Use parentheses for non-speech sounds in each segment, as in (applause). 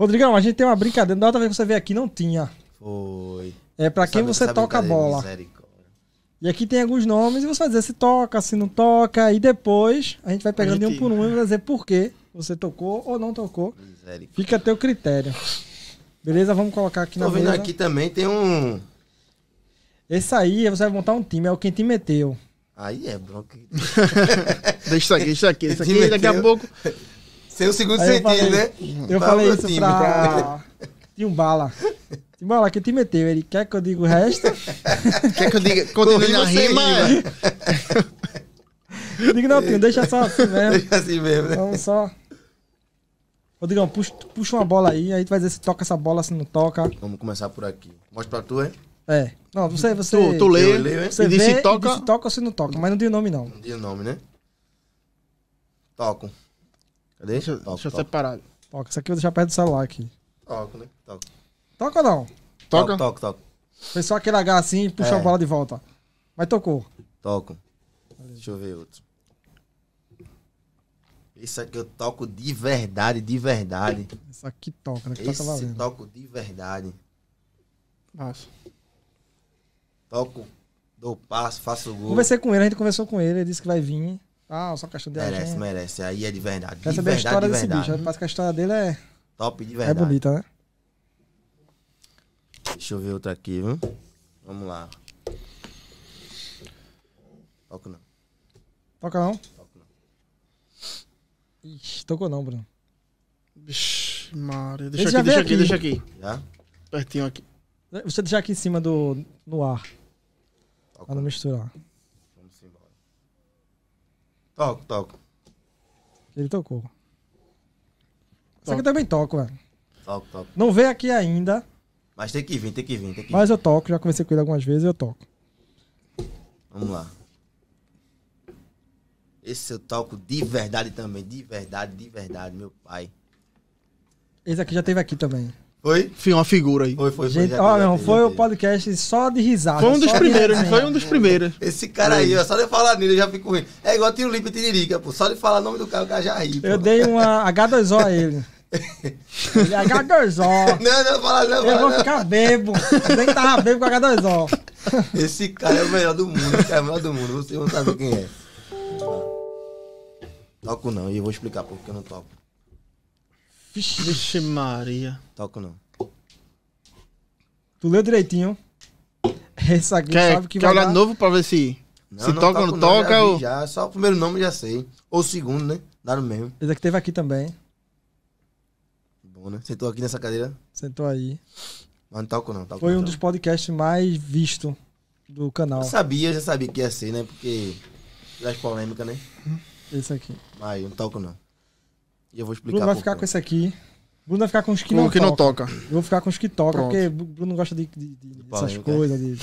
Rodrigão, a gente tem uma brincadeira. Da outra vez que você veio aqui, não tinha. Foi. É pra quem sabe, você toca a bola. E aqui tem alguns nomes e você vai dizer se toca, se não toca. E depois a gente vai pegando gente... um por um e vai dizer por que você tocou ou não tocou. Fica a teu critério. Beleza? Vamos colocar aqui Tô na mesa. Tô vendo aqui também tem um... Esse aí você vai montar um time, é o quem te meteu. Aí é bronca. (laughs) deixa aqui, deixa aqui. Isso aqui daqui a pouco sem o segundo Aí sentido, eu falei, né? Eu pra tá falei isso time, pra tá? Timbala. Timbala, que te meteu? É Ele quer que eu diga o resto? (laughs) quer que eu diga? Continue na rima? rima. Digo, não, Tim, deixa só assim mesmo. (laughs) Deixa assim mesmo, né? Vamos só... Ô, puxa, puxa uma bola aí, aí tu vai dizer se toca essa bola, se não toca. Vamos começar por aqui. Mostra pra tu, hein? É. Não, você. você tu, tu lê, lê você e vê, se toca. E se toca ou se não toca, mas não diz o nome, não. Não diz o nome, né? Toco. Deixa, toco, deixa eu separar. Toca, isso aqui eu vou deixar perto do celular aqui. Toco, né? Toca. Toca ou não? Toca. Toca, toca. Foi só aquele H assim e puxou é. a bola de volta. Mas tocou. Toco. Deixa eu ver outro. Isso aqui eu toco de verdade, de verdade. Isso aqui toca, né? Isso Esse toco de verdade. Massa. Toco, dou passo, faço gol. Conversei com ele, a gente conversou com ele, ele disse que vai vir. Ah, só caixa de Merece, agenda. merece. Aí é de verdade. Quer saber a história de desse verdade. bicho? Parece que a história dele é. Top de é verdade. É bonita, né? Deixa eu ver outra aqui, viu? Vamos lá. Toca não. Toca não? Toca não. Ixi, tocou não, Bruno. Vixe, Maria. Deixa, aqui, deixa aqui, aqui, deixa aqui. Já? Pertinho aqui. Você deixar aqui em cima do. no ar. Toca pra não misturar. Toco, toco. Ele tocou. que eu também toco, velho. Toco, toco. Não veio aqui ainda. Mas tem que vir, tem que vir, tem que vir. Mas eu toco, já conversei com ele algumas vezes eu toco. Vamos lá. Esse eu toco de verdade também, de verdade, de verdade, meu pai. Esse aqui já teve aqui também. Foi? Foi uma figura aí. Foi, foi, foi. Gente, não, foi o podcast só de risada. Foi um dos primeiros, foi um dos primeiros. Esse cara aí, ó, só de falar nele, eu já fico ruim. É igual tiro limpo e tiririca, pô. Só de falar o nome do cara, o cara já ri. Pô. Eu dei uma H2O a ele. ele é H2O. (laughs) Não, não, fala não. Fala, eu vou não. ficar bebo. Eu nem tava bebo com H2O. Esse cara é o melhor do mundo, esse cara é o melhor do mundo. Vocês vão saber quem é. Toco não, e eu vou explicar porque eu não toco. Vixe, Vixe Maria. Toco não. Tu leu direitinho. Essa aqui quer, sabe que quer vai olhar dar... novo pra ver se... Não, se não toca ou não, não toca. Já, ou... já, só o primeiro nome já sei. Ou o segundo, né? Dá no mesmo. Esse aqui teve aqui também. Bom, né? Sentou aqui nessa cadeira? Sentou aí. Mas não toco não. Toco Foi um então. dos podcasts mais visto do canal. Eu sabia, já sabia que ia ser, né? Porque... Das polêmicas, né? Esse aqui. Mas não toco não. E eu vou explicar. Bruno vai ficar com esse aqui. Bruno vai ficar com os que, com não, que toca. não toca. Eu vou ficar com os que toca, Pronto. porque Bruno gosta de, de, de, essas coisas. De,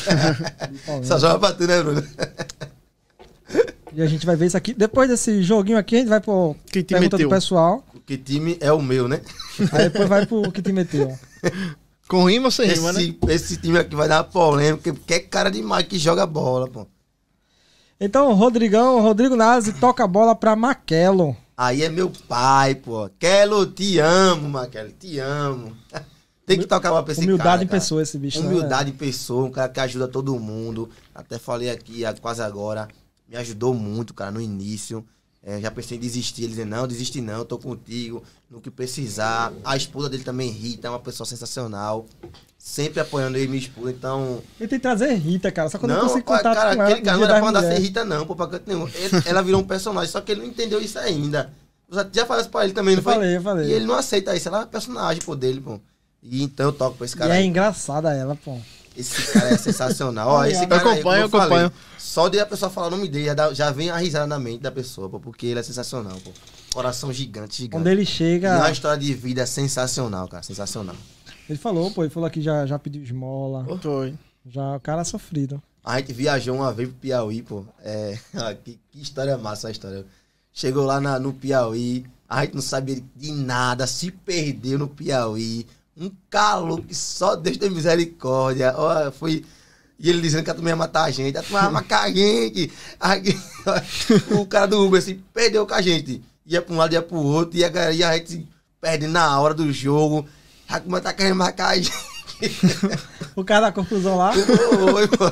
Só (laughs) joga pra tu, né, Bruno? E a gente vai ver isso aqui. Depois desse joguinho aqui, a gente vai pro que time pergunta meteu? do pessoal. Que time é o meu, né? Aí depois vai pro que time meteu. (laughs) Com rima ou sem esse, rima, né? Esse time aqui vai dar polêmica, porque é cara demais que joga bola, pô. Então, Rodrigão, Rodrigo Nazi toca a bola pra Maquelo. Aí é meu pai, pô. Kelo, te amo, Maquelo, te amo. (laughs) Tem que tocar uma pessoa. Humildade cara, em cara. pessoa, esse bicho. Né, humildade né? em pessoa, um cara que ajuda todo mundo. Até falei aqui quase agora. Me ajudou muito, cara, no início. É, já pensei em desistir. Ele dizia, não, desiste não, tô contigo, no que precisar. A esposa dele também, Rita, tá? é uma pessoa sensacional. Sempre apoiando ele e minha esposa, então... tem que trazer Rita, cara, só quando não, eu consegui contato cara, com aquele cara não era pra andar sem Rita não, pô, pra canto nenhum. Ele, ela virou um personagem, só que ele não entendeu isso ainda. já, já falei isso pra ele também, eu não falei, Eu falei, E ele não aceita isso, ela é personagem, pô, dele, pô. E então eu toco pra esse cara. E é aí. é engraçada ela, pô. Esse cara é sensacional. Ó, esse cara eu acompanho, aí, eu, acompanho. só de a pessoa falar o nome dele, já, dá, já vem a risada na mente da pessoa, pô, porque ele é sensacional, pô. Coração gigante, gigante. Quando ele chega. Uma história de vida sensacional, cara. Sensacional. Ele falou, pô, ele falou aqui já, já pediu esmola. Tô, oh. hein? Já, o cara é sofrido. A gente viajou uma vez pro Piauí, pô. É, (laughs) que, que história massa a história. Chegou lá na, no Piauí, a gente não sabia de nada, se perdeu no Piauí. Um calor que só Deus tem misericórdia. Ó, foi. E ele dizendo que a turma ia matar a gente. A turma ia matar a gente. o cara do Uber se assim, perdeu com a gente. Ia para um lado, ia o outro. E a, galera, e a gente perde na hora do jogo. A turma tá querendo matar a gente. o cara da confusão lá. Oi, pô.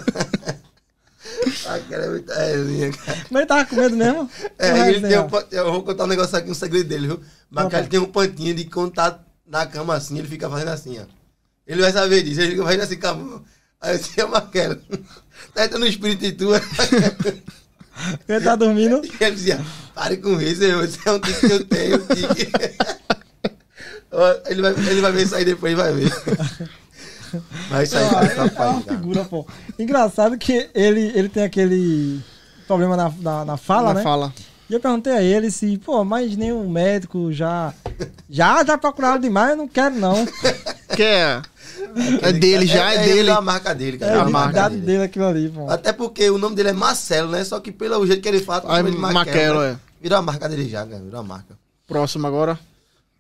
Ah, cara, é muito... é, cara. Mas ele tava com medo mesmo? É, ele tem um, eu vou contar um negócio aqui, um segredo dele, viu? Mas Opa. ele tem um pantinho de contar na cama assim, ele fica fazendo assim, ó. Ele vai saber disso, ele fica fazendo assim com a mão. Aí eu disse, é (laughs) tá entrando no espírito de tu. É ele tá dormindo? (laughs) E ele dizia, pare com isso, eu, é um tique que eu tenho. Tique. (laughs) ele, vai, ele vai ver isso aí depois, vai ver. Mas isso aí vai é, uma é figura, pô. Engraçado que ele, ele tem aquele problema na, na, na fala, na né? fala. E eu perguntei a ele se, pô, mas nenhum médico já. Já, já procuraram demais, eu não quero não. Quer. É, é dele já, é, é dele. É a marca dele, cara. É, é a marca dele. dele aquilo ali, pô. Até porque o nome dele é Marcelo, né? Só que pelo jeito que ele fala, Aí, ele Maquelo, né? é. Virou a marca dele já, cara. Virou a marca. Próximo agora.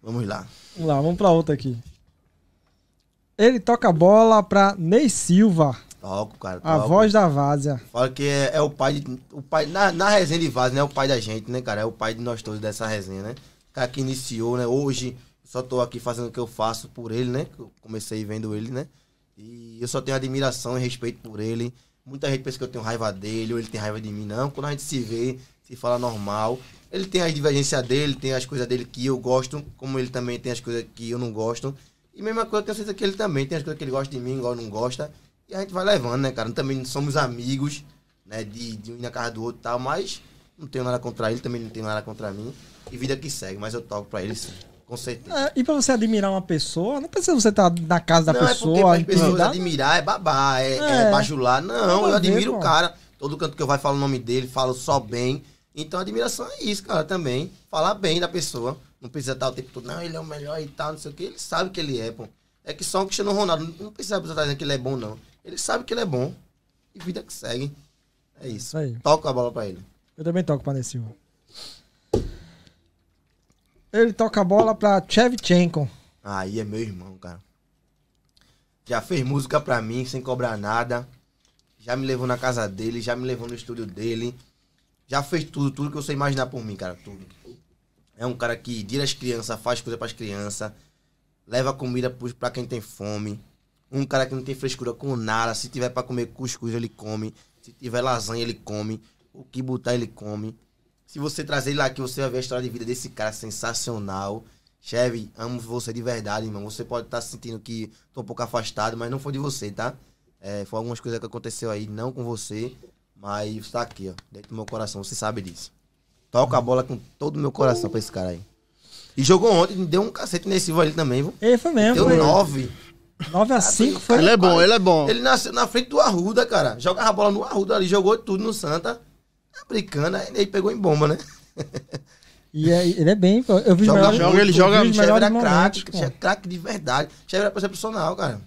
Vamos lá. Vamos lá, vamos pra outra aqui. Ele toca a bola pra Ney Silva. Toco, cara. Toco. A voz da Vazia Fala que é, é, o pai de, o pai na, na resenha de Vazia né? É o pai da gente, né, cara? É o pai de nós todos dessa resenha, né? O cara que iniciou, né? Hoje só tô aqui fazendo o que eu faço por ele, né? Eu comecei vendo ele, né? E eu só tenho admiração e respeito por ele. Muita gente pensa que eu tenho raiva dele ou ele tem raiva de mim, não. Quando a gente se vê, se fala normal. Ele tem as divergências dele, tem as coisas dele que eu gosto, como ele também tem as coisas que eu não gosto. E mesma coisa, tenho certeza que ele também tem as coisas que ele gosta de mim, igual não gosta. E a gente vai levando, né, cara? Também somos amigos, né? De, de um ir na casa do outro e tal, mas não tenho nada contra ele, também não tenho nada contra mim. E vida que segue, mas eu toco pra ele sim. Com certeza. É, e pra você admirar uma pessoa, não precisa você estar tá na casa da não, pessoa. É porque pessoas admirar é babar, é, é. é bajular. Não, eu admiro ver, o cara. Todo canto que eu vai falo o nome dele, falo só bem. Então admiração é isso, cara, também. Falar bem da pessoa. Não precisa estar o tempo todo, não, ele é o melhor e tal, não sei o que. Ele sabe que ele é, pô. É que só o Cristiano Ronaldo não precisa estar dizendo que ele é bom, não. Ele sabe que ele é bom. E vida que segue. É isso. Aí. Toca a bola para ele. Eu também toco para Silva. Ele toca a bola para Chevchenko. Aí é meu irmão, cara. Já fez música para mim sem cobrar nada. Já me levou na casa dele, já me levou no estúdio dele. Já fez tudo, tudo que eu sei imaginar por mim, cara, tudo. É um cara que tira as crianças, faz coisa para as crianças, leva comida para quem tem fome um cara que não tem frescura com nada. Se tiver para comer cuscuz, ele come. Se tiver lasanha, ele come. O que botar, ele come. Se você trazer ele aqui, você vai ver a história de vida desse cara sensacional. Chevy, amo você de verdade, irmão. Você pode estar tá sentindo que tô um pouco afastado, mas não foi de você, tá? É, foi algumas coisas que aconteceu aí, não com você, mas está aqui, ó, dentro do meu coração, você sabe disso. Toca a bola com todo o meu coração pra esse cara aí. E jogou ontem, deu um cacete nesse ali também, viu? Ele foi mesmo. Deu foi nove. 9 a 5 foi. Ele é bom, ele é bom. Ele nasceu na frente do Arruda, cara. Jogava a bola no Arruda ali, jogou tudo no Santa. Americana, tá ele aí pegou em bomba, né? E aí, é, ele é bem, pô. Eu vi joga, melhores, joga, ele joga Xavier era craque, craque de verdade. Chefe era profissional, cara.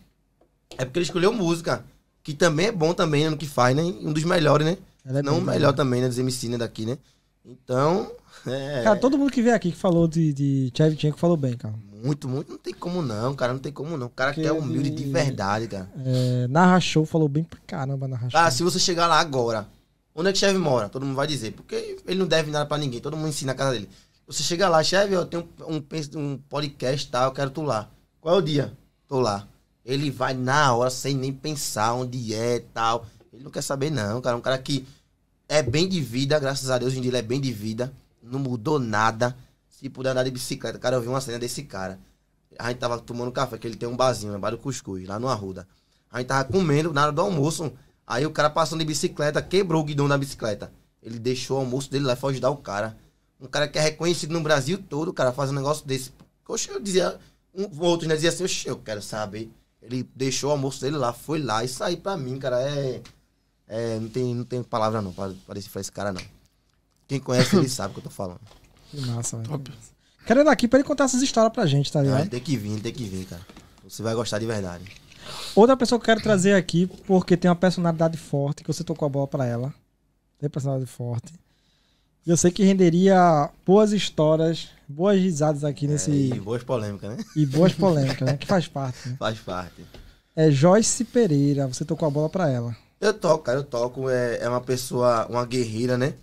É porque ele escolheu música, que também é bom também, né, no que faz, né? Um dos melhores, né? É Não o melhor bem. também, né, dos MC, né, daqui, né? Então, é... Cara, todo mundo que veio aqui que falou de, de que falou bem, cara muito, muito, não tem como não, cara, não tem como não. O cara que, que é humilde de verdade, cara. É, Narra Show falou bem pra caramba, Narra Show. Ah, se você chegar lá agora, onde é que chefe mora? Todo mundo vai dizer, porque ele não deve nada pra ninguém, todo mundo ensina a casa dele. Você chega lá, chefe, eu tenho um, um, um podcast tal, tá, eu quero tu lá. Qual é o dia? Tô lá. Ele vai na hora, sem nem pensar onde é e tal. Ele não quer saber não, cara, um cara que é bem de vida, graças a Deus, hoje em dia ele é bem de vida, não mudou nada se tipo, puder andar de bicicleta. Cara, eu vi uma cena desse cara. A gente tava tomando café, que ele tem um barzinho, né? Bar do Cuscuz, lá no Arruda. A gente tava comendo, na hora do almoço. Aí o cara passando de bicicleta, quebrou o guidão da bicicleta. Ele deixou o almoço dele lá e foi ajudar o cara. Um cara que é reconhecido no Brasil todo, cara, faz um negócio desse. Oxe, eu dizia. Um, outro né, dizia assim, oxe, eu quero saber. Ele deixou o almoço dele lá, foi lá. Isso aí pra mim, cara, é. é não, tem, não tem palavra não pra, pra esse cara, não. Quem conhece ele (laughs) sabe o que eu tô falando. Que massa, velho. Top. Quero aqui pra ele contar essas histórias pra gente, tá ligado? tem que vir, tem que vir, cara. Você vai gostar de verdade. Outra pessoa que eu quero trazer aqui, porque tem uma personalidade forte, que você tocou a bola pra ela. Tem personalidade forte. Eu sei que renderia boas histórias, boas risadas aqui é, nesse. E boas polêmicas, né? E boas (laughs) polêmicas, né? Que faz parte. Né? Faz parte. É Joyce Pereira, você tocou a bola pra ela. Eu toco, cara, eu toco. É, é uma pessoa, uma guerreira, né?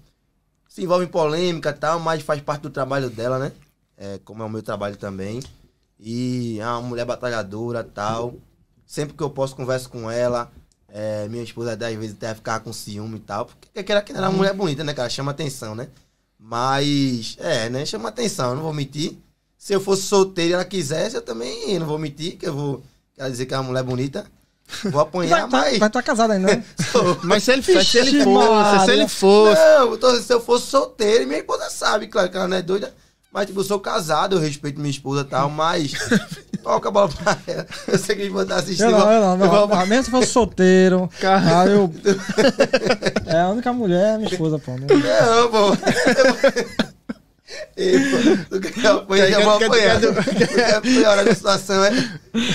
se envolve em polêmica e tal, mas faz parte do trabalho dela, né? É, como é o meu trabalho também. E é uma mulher batalhadora tal. Sempre que eu posso, converso com ela. É, minha esposa, às vezes, até ficar com ciúme e tal. Porque era que era é uma uhum. mulher bonita, né, cara? Chama atenção, né? Mas, é, né? Chama atenção, não vou mentir. Se eu fosse solteiro e ela quisesse, eu também não vou mentir, que eu vou. Quer dizer que é uma mulher bonita. Vou apanhar, vai tá, mas. Vai estar tá casado ainda, né? (laughs) mas se ele, se ele fosse, se ele fosse. Não, eu tô, se eu fosse solteiro, e minha esposa sabe, claro que ela não é doida. Mas, tipo, eu sou casado, eu respeito minha esposa e tal, mas. Toca (laughs) é a bola pra ela. Eu sei que eles vão estar assistindo. Eu não, eu não, não. Eu vou... Mesmo se fosse solteiro. Caralho. eu. (laughs) é a única mulher, é minha esposa, pô. Né? Não, pô. Epa, tu quer apanhar, eu vou apanhar. Porque a hora da situação é.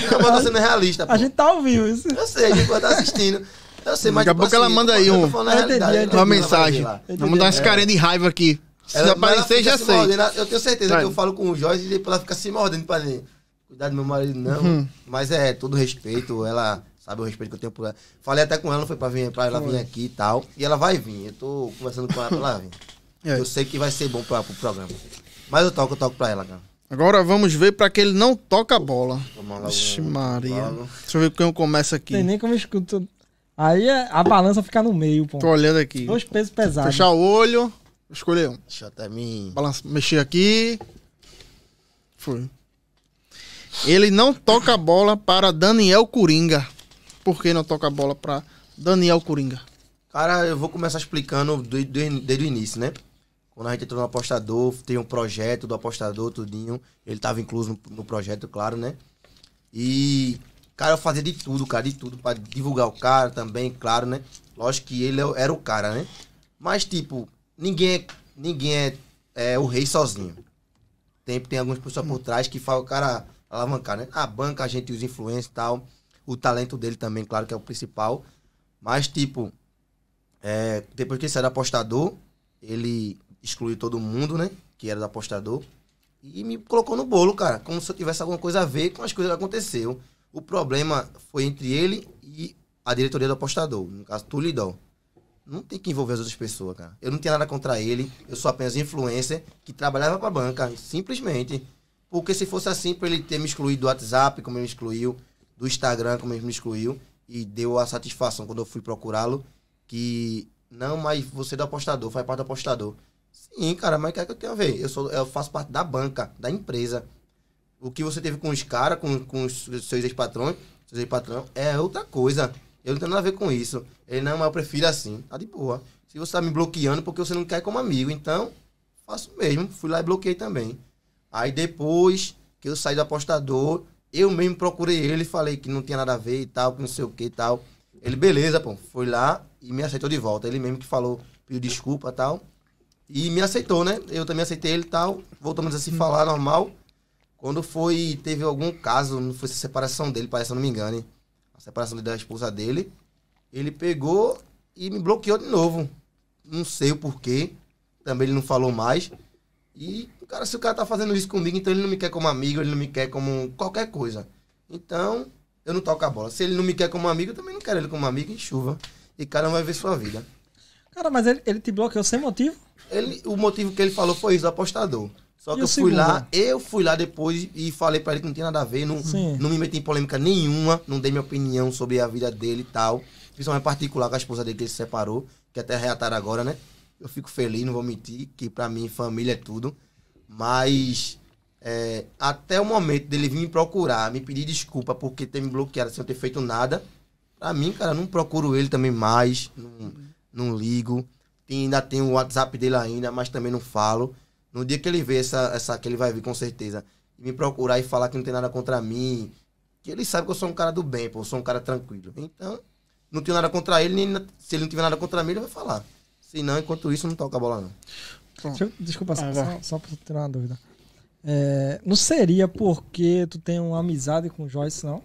Acabou tá sendo realista. Pô. A gente tá ao vivo isso. Eu sei, a gente tá assistindo. Eu sei, mas. Daqui a tipo pouco ela assim, manda aí um, uma mensagem. Vamos dar umas é. carinhas de raiva aqui. Se ela, aparecer, já se sei. Mordendo, eu tenho certeza Vai. que eu falo com o Jorge e depois ela fica se mordendo pra mim. Cuidado, meu marido, não. Uhum. Mas é, todo respeito, ela sabe o respeito que eu tenho por ela. Falei até com ela, não foi pra, vir, pra ela vir aqui e tal. E ela vai vir. Eu tô conversando com ela pra ela vir. É. Eu sei que vai ser bom para o pro programa. Mas eu toco, eu toco para ela, cara. Agora vamos ver para que ele não toca a bola. Vixe, Maria. Logo. Deixa eu ver quem começa aqui. Tem nem como escuto. Aí é, a balança fica no meio, pô. Tô olhando aqui. Dois pesos pesados. Fechar o olho. Escolher um. Deixa até mim. Balança, mexer aqui. Foi. Ele não toca a bola para Daniel Coringa. Por que não toca a bola para Daniel Coringa? Cara, eu vou começar explicando desde o início, né? Quando a gente entrou no apostador, tem um projeto do apostador, tudinho. Ele tava incluso no, no projeto, claro, né? E, cara, eu fazia de tudo, cara, de tudo, para divulgar o cara também, claro, né? Lógico que ele é era o cara, né? Mas, tipo, ninguém é, ninguém é, é o rei sozinho. Tem, tem algumas pessoas por trás que falam, cara, alavancar, né? A banca, a gente, os influencers e tal. O talento dele também, claro, que é o principal. Mas, tipo, é, depois que ele saiu do apostador, ele excluir todo mundo, né? Que era do apostador. E me colocou no bolo, cara. Como se eu tivesse alguma coisa a ver com as coisas que aconteceu. O problema foi entre ele e a diretoria do apostador, no caso, Tulidó. Não tem que envolver as outras pessoas, cara. Eu não tenho nada contra ele, eu sou apenas influencer que trabalhava pra banca, simplesmente. Porque se fosse assim, pra ele ter me excluído do WhatsApp, como ele me excluiu, do Instagram, como ele me excluiu, e deu a satisfação quando eu fui procurá-lo, que não, mas você é do apostador, faz parte do apostador. Sim, cara, mas o que é que eu tenho a ver? Eu, sou, eu faço parte da banca, da empresa. O que você teve com os caras, com, com os seus ex-patrões, seus ex patrões é outra coisa. Eu não tenho nada a ver com isso. Ele não, mas eu prefiro assim. Tá de boa. Se você tá me bloqueando porque você não quer como amigo, então faço mesmo. Fui lá e bloqueei também. Aí depois que eu saí do apostador, eu mesmo procurei ele, falei que não tinha nada a ver e tal, que não sei o que e tal. Ele, beleza, pô, foi lá e me aceitou de volta. Ele mesmo que falou, pediu desculpa e tal. E me aceitou, né? Eu também aceitei ele e tal. Voltamos a se falar normal. Quando foi, teve algum caso, não foi separação dele, parece, se eu não me engano. A separação da esposa dele. Ele pegou e me bloqueou de novo. Não sei o porquê. Também ele não falou mais. E, cara, se o cara tá fazendo isso comigo, então ele não me quer como amigo, ele não me quer como qualquer coisa. Então, eu não toco a bola. Se ele não me quer como amigo, eu também não quero ele como amigo em chuva. E cada um vai ver sua vida. Cara, mas ele, ele te bloqueou sem motivo? Ele, o motivo que ele falou foi isso, o apostador. Só e que eu fui lá, eu fui lá depois e falei para ele que não tinha nada a ver, não, não me meti em polêmica nenhuma, não dei minha opinião sobre a vida dele e tal. Principalmente particular com a esposa dele que ele se separou, que até reataram agora, né? Eu fico feliz, não vou mentir, que para mim família é tudo. Mas é, até o momento dele vir me procurar, me pedir desculpa porque ter me bloqueado sem eu ter feito nada, pra mim, cara, não procuro ele também mais. Não, não ligo. ainda tenho o WhatsApp dele ainda, mas também não falo. No dia que ele vê essa, essa que ele vai vir com certeza, e me procurar e falar que não tem nada contra mim, que ele sabe que eu sou um cara do bem, pô, eu sou um cara tranquilo. Então, não tenho nada contra ele, nem, se ele não tiver nada contra mim, ele vai falar. Se não, enquanto isso, não toca a bola, não. Deixa eu, desculpa, ah, só, só, pra tirar uma dúvida. É, não seria porque tu tem uma amizade com o Joyce, não?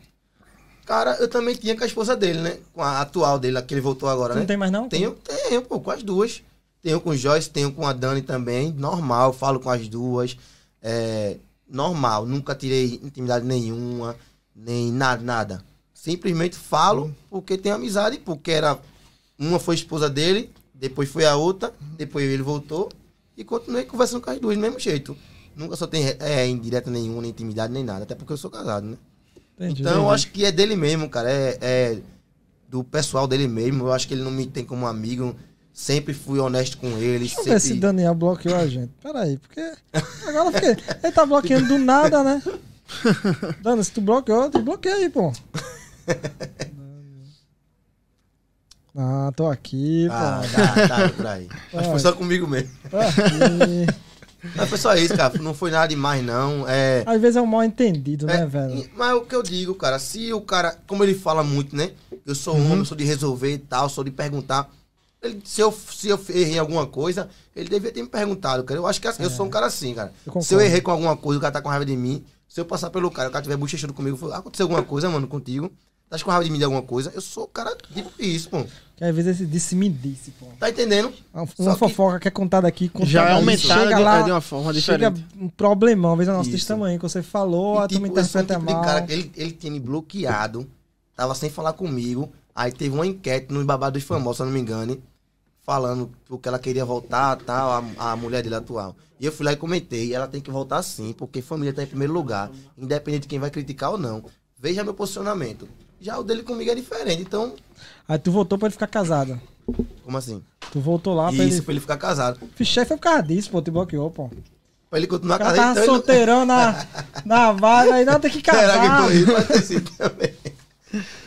Cara, eu também tinha com a esposa dele, né? Com a atual dele, a que ele voltou agora, tu né? Não tem mais não? Tenho, tenho, pô, com as duas. Tenho com o Joyce, tenho com a Dani também. Normal, falo com as duas. É, normal, nunca tirei intimidade nenhuma, nem nada, nada. Simplesmente falo hum. porque tenho amizade, porque era. Uma foi esposa dele, depois foi a outra, depois ele voltou e continuei conversando com as duas do mesmo jeito. Nunca só tem é, indireta nenhuma, nem intimidade, nem nada. Até porque eu sou casado, né? Entendi, então, eu acho que é dele mesmo, cara. É, é, do pessoal dele mesmo. Eu acho que ele não me tem como amigo. Sempre fui honesto com ele. Deixa sempre... ver se Daniel bloqueou a gente. Peraí, porque. Agora fiquei... ele tá bloqueando do nada, né? (laughs) Dani, se tu bloqueou, tu bloqueia aí, pô. (laughs) Ah, tô aqui, ah, pô. Tá, tá, por tá aí. que foi só comigo mesmo. Tô aqui. Mas foi só isso, cara. Não foi nada demais, não. É... Às vezes é um mal entendido, né, é... né, velho? Mas é o que eu digo, cara, se o cara, como ele fala muito, né? Eu sou uhum. homem, sou de resolver e tal, sou de perguntar. Ele, se, eu, se eu errei alguma coisa, ele devia ter me perguntado, cara. Eu acho que assim, é. eu sou um cara assim, cara. Eu se eu errei com alguma coisa, o cara tá com raiva de mim. Se eu passar pelo cara, o cara tiver bochechando comigo, ah, aconteceu alguma coisa, mano, contigo. Tá com raiva de mim de alguma coisa? Eu sou o cara tipo isso, pô. Que às vezes esse disse me disse, pô. Tá entendendo? É uma, uma que... fofoca que é contada aqui, já é aumentada de, é de uma forma diferente. Chega um problemão, às vezes a é nossa desse tamanho que você falou, e, a ah, tipo, turma interpreta é tipo mal. cara ele, ele tinha me bloqueado, tava sem falar comigo, aí teve uma enquete no Babado dos Famosos, se eu não me engano, falando que ela queria voltar, tal, a, a mulher dele atual. E eu fui lá e comentei, ela tem que voltar sim, porque família tá em primeiro lugar, independente de quem vai criticar ou não. Veja meu posicionamento. Já o dele comigo é diferente, então. Aí tu voltou pra ele ficar casado. Como assim? Tu voltou lá pra Isso, ele. pra ele ficar casado. Fiché foi por causa disso, pô, te bloqueou, pô. Pra ele continuar casado. Tava então solteirão ele... na, (laughs) na vaga e nada tem que casar. Será que foi isso? Pode também.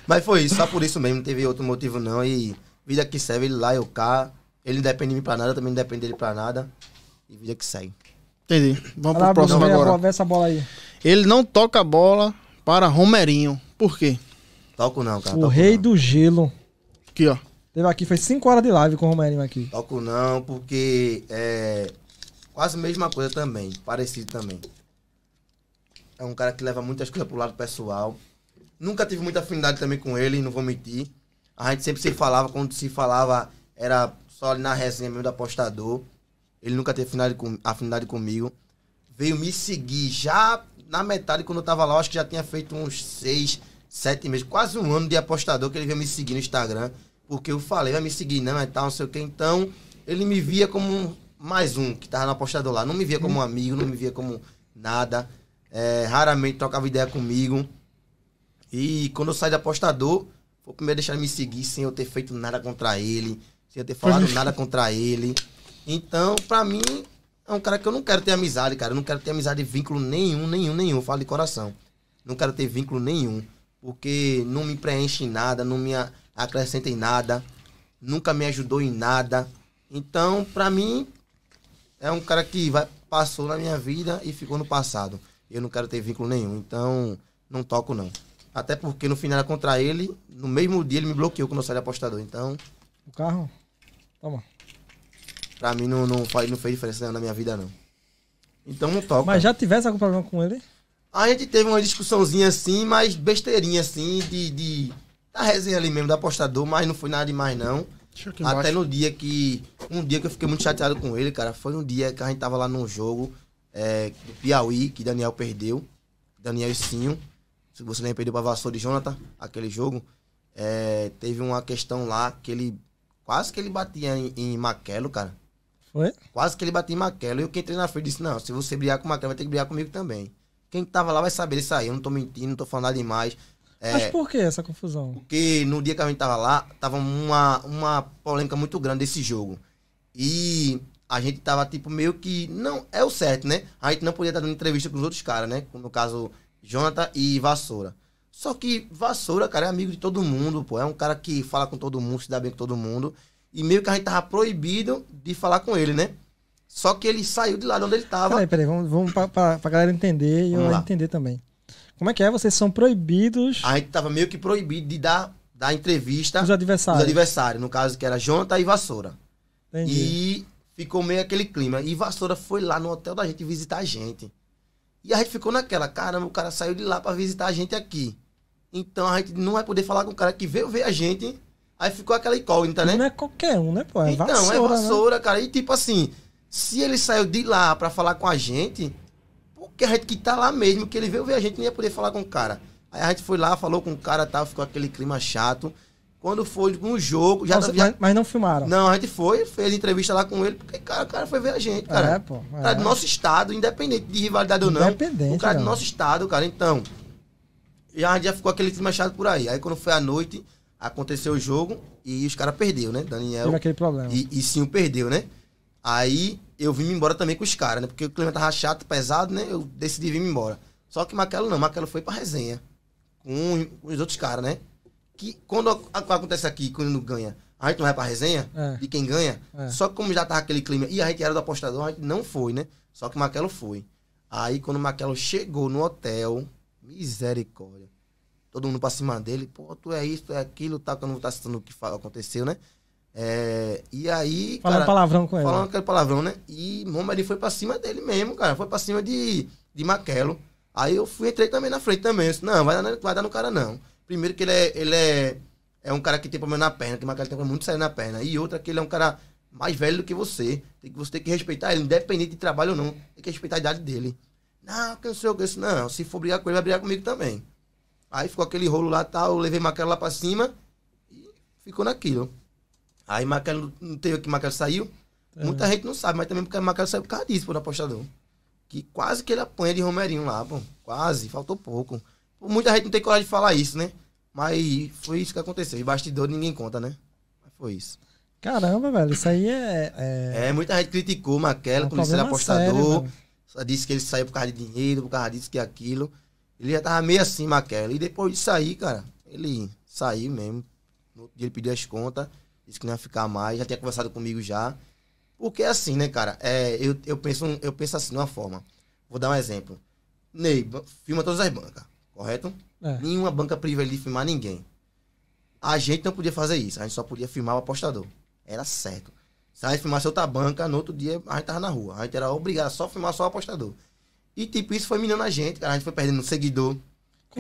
Mas foi isso, só por isso mesmo, não teve outro motivo não. E vida que serve, ele lá, eu cá. Ele não depende de mim pra nada, também não depende dele pra nada. E vida que segue. Entendi. Vamos Olha pro próximo agora. essa bola aí. Ele não toca a bola para Romerinho. Por quê? Toco não, cara. O toco rei não. do gelo. Aqui, ó. Teve aqui, foi 5 horas de live com o Romerinho aqui. Toco não, porque é quase a mesma coisa também, parecido também. É um cara que leva muitas coisas pro lado pessoal. Nunca tive muita afinidade também com ele, não vou mentir. A gente sempre se falava, quando se falava, era só ali na resenha mesmo do apostador. Ele nunca teve afinidade, com, afinidade comigo. Veio me seguir já na metade, quando eu tava lá, acho que já tinha feito uns seis, sete meses, quase um ano de apostador que ele veio me seguir no Instagram, porque eu falei, vai me seguir não e é tal, não sei o que. Então, ele me via como mais um que tava no apostador lá. Não me via como um amigo, não me via como nada. É, raramente trocava ideia comigo. E quando eu saí de apostador, foi o primeiro a deixar ele me seguir sem eu ter feito nada contra ele, sem eu ter falado é. nada contra ele. Então, pra mim, é um cara que eu não quero ter amizade, cara. Eu não quero ter amizade de vínculo nenhum, nenhum, nenhum. Falo de coração. Não quero ter vínculo nenhum porque não me preenche em nada, não me acrescenta em nada, nunca me ajudou em nada. Então, para mim, é um cara que vai, passou na minha vida e ficou no passado. Eu não quero ter vínculo nenhum, então não toco não. Até porque no final era contra ele, no mesmo dia ele me bloqueou quando eu saí de apostador, então... O carro? Toma. Pra mim não, não, faz, não fez diferença na minha vida não. Então não toco. Mas já tivesse algum problema com ele? A gente teve uma discussãozinha assim, mas besteirinha assim, de, de. da resenha ali mesmo, do apostador, mas não foi nada demais não. Até no dia que. Um dia que eu fiquei muito chateado com ele, cara. Foi um dia que a gente tava lá num jogo é, do Piauí, que Daniel perdeu. Daniel e Sinho. Se você nem perdeu pra Vassoura e Jonathan, aquele jogo. É, teve uma questão lá que ele. Quase que ele batia em, em Maquelo, cara. Foi? Quase que ele batia em Maquelo. E eu que entrei na frente disse: Não, se você brigar com o Maquelo, vai ter que brigar comigo também. Quem tava lá vai saber isso aí. Eu não tô mentindo, não tô falando nada demais. É, Mas por que essa confusão? Porque no dia que a gente tava lá, tava uma, uma polêmica muito grande desse jogo. E a gente tava, tipo, meio que. Não, é o certo, né? A gente não podia estar dando entrevista pros outros caras, né? No caso, Jonathan e Vassoura. Só que Vassoura, cara, é amigo de todo mundo, pô. É um cara que fala com todo mundo, se dá bem com todo mundo. E meio que a gente tava proibido de falar com ele, né? Só que ele saiu de lá de onde ele estava. Peraí, peraí, vamos, vamos pra, pra, pra galera entender e eu entender também. Como é que é? Vocês são proibidos. A gente tava meio que proibido de dar, dar entrevista. Os adversários. Os adversários, no caso que era Jonathan e Vassoura. Entendi. E ficou meio aquele clima. E Vassoura foi lá no hotel da gente visitar a gente. E a gente ficou naquela, caramba, o cara saiu de lá para visitar a gente aqui. Então a gente não vai poder falar com o cara que veio ver a gente. Aí ficou aquela incógnita, né? Não é qualquer um, né, pô? É então, vassoura, é vassoura, né? cara. E tipo assim, se ele saiu de lá para falar com a gente, porque a gente que tá lá mesmo, que ele veio ver a gente, não ia poder falar com o cara. Aí a gente foi lá, falou com o cara, tal, ficou aquele clima chato. Quando foi no jogo, já, Nossa, tá já... Mas, não filmaram. Não, a gente foi, fez entrevista lá com ele, porque cara, o cara foi ver a gente, cara. É, pô. É. Cara do é. nosso estado, independente de rivalidade ou não. Independente. O cara é do nosso estado, cara. Então, já, já ficou aquele clima chato por aí. Aí quando foi à noite, aconteceu o jogo e os caras perdeu, né? Daniel. Teve aquele problema. E, e sim, perdeu, né? Aí eu vim embora também com os caras, né? Porque o clima tava chato, pesado, né? Eu decidi vir embora. Só que Maquelo não, Maquelo foi pra resenha. Com os outros caras, né? Que quando acontece aqui, quando ganha, a gente não vai pra resenha é. de quem ganha. É. Só que como já tava aquele clima e a gente era do apostador, a gente não foi, né? Só que Maquelo foi. Aí quando o Maquelo chegou no hotel, misericórdia. Todo mundo pra cima dele, pô, tu é isso, tu é aquilo, tá, que eu não vou estar tá citando o que aconteceu, né? É, e aí. Falando palavrão com ele. Falando né? aquele palavrão, né? E ele foi pra cima dele mesmo, cara. Foi pra cima de, de Maquelo. Aí eu fui, entrei também na frente também. Eu disse, não, vai dar, vai dar no cara não. Primeiro que ele é, ele é, é um cara que tem problema na perna, que Maquelo tem problema muito sério na perna. E outra que ele é um cara mais velho do que você. Tem que, você tem que respeitar ele, independente de trabalho ou não. Tem que respeitar a idade dele. Não, que não sei o que. Eu disse, não, se for brigar com ele, vai brigar comigo também. Aí ficou aquele rolo lá e tal. Eu levei Maquelo lá pra cima e ficou naquilo. Aí Maquela não teve que Maquela saiu. É. Muita gente não sabe, mas também porque Maquela saiu por causa disso, por apostador. Que quase que ele apanha de Romerinho lá, pô. Quase, faltou pouco. Muita gente não tem coragem de falar isso, né? Mas foi isso que aconteceu. E bastidor ninguém conta, né? Mas foi isso. Caramba, velho, isso aí é. É, é muita gente criticou Maquela é como ser apostador. Sério, disse que ele saiu por causa de dinheiro, por causa disso, que aquilo. Ele já tava meio assim, Maquela. E depois disso aí, cara, ele saiu mesmo. No outro dia ele pediu as contas disse que não ia ficar mais, já tinha conversado comigo já. Porque é assim, né, cara? É, eu, eu, penso, eu penso assim, de uma forma. Vou dar um exemplo. Ney, filma todas as bancas, correto? É. Nenhuma banca privada de filmar ninguém. A gente não podia fazer isso, a gente só podia filmar o apostador. Era certo. Se a gente filmasse outra banca, no outro dia a gente tava na rua. A gente era obrigado a só filmar só o apostador. E tipo, isso foi minando a gente, cara. A gente foi perdendo seguidor, com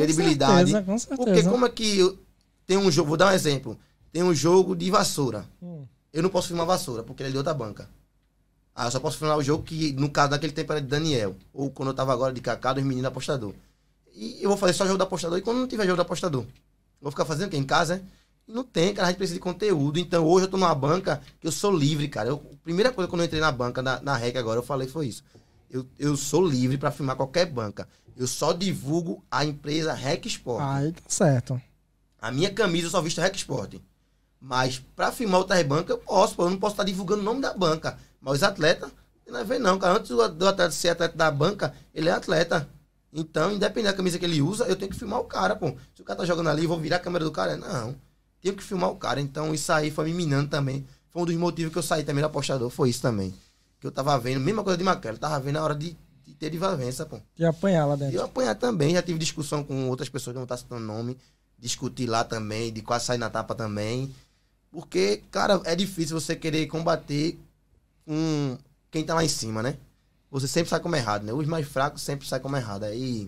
credibilidade. Certeza, com certeza. Porque como é que eu... tem um jogo, vou dar um exemplo tem um jogo de vassoura. Hum. Eu não posso filmar vassoura, porque ele é de outra banca. Ah, eu só posso filmar o jogo que, no caso daquele tempo, era de Daniel. Ou quando eu tava agora de Cacá, dos meninos apostador. E eu vou fazer só jogo do apostador. E quando não tiver jogo do apostador? Vou ficar fazendo o quê? Em casa, né? Não tem, cara. A gente precisa de conteúdo. Então, hoje eu tô numa banca que eu sou livre, cara. Eu, a primeira coisa quando eu entrei na banca, na, na REC agora, eu falei foi isso. Eu, eu sou livre para filmar qualquer banca. Eu só divulgo a empresa REC Sport. Aí tá certo. A minha camisa eu só visto REC Sport. Mas para firmar outras bancas, eu posso, pô, eu não posso estar tá divulgando o nome da banca. Mas os atletas, não é ver não, cara. Antes do atleta ser atleta da banca, ele é atleta. Então, independente da camisa que ele usa, eu tenho que filmar o cara, pô. Se o cara tá jogando ali, vou virar a câmera do cara? Não. Tenho que filmar o cara. Então, isso aí foi me minando também. Foi um dos motivos que eu saí também do apostador, foi isso também. Que eu tava vendo, mesma coisa de Maquela, tava vendo a hora de, de ter desavença, pô. E apanhar lá dentro. E eu apanhar também, já tive discussão com outras pessoas, não tá citando nome. Discutir lá também, de quase sair na tapa também. Porque, cara, é difícil você querer combater um, quem tá lá em cima, né? Você sempre sai como errado, né? Os mais fracos sempre saem como errado. Aí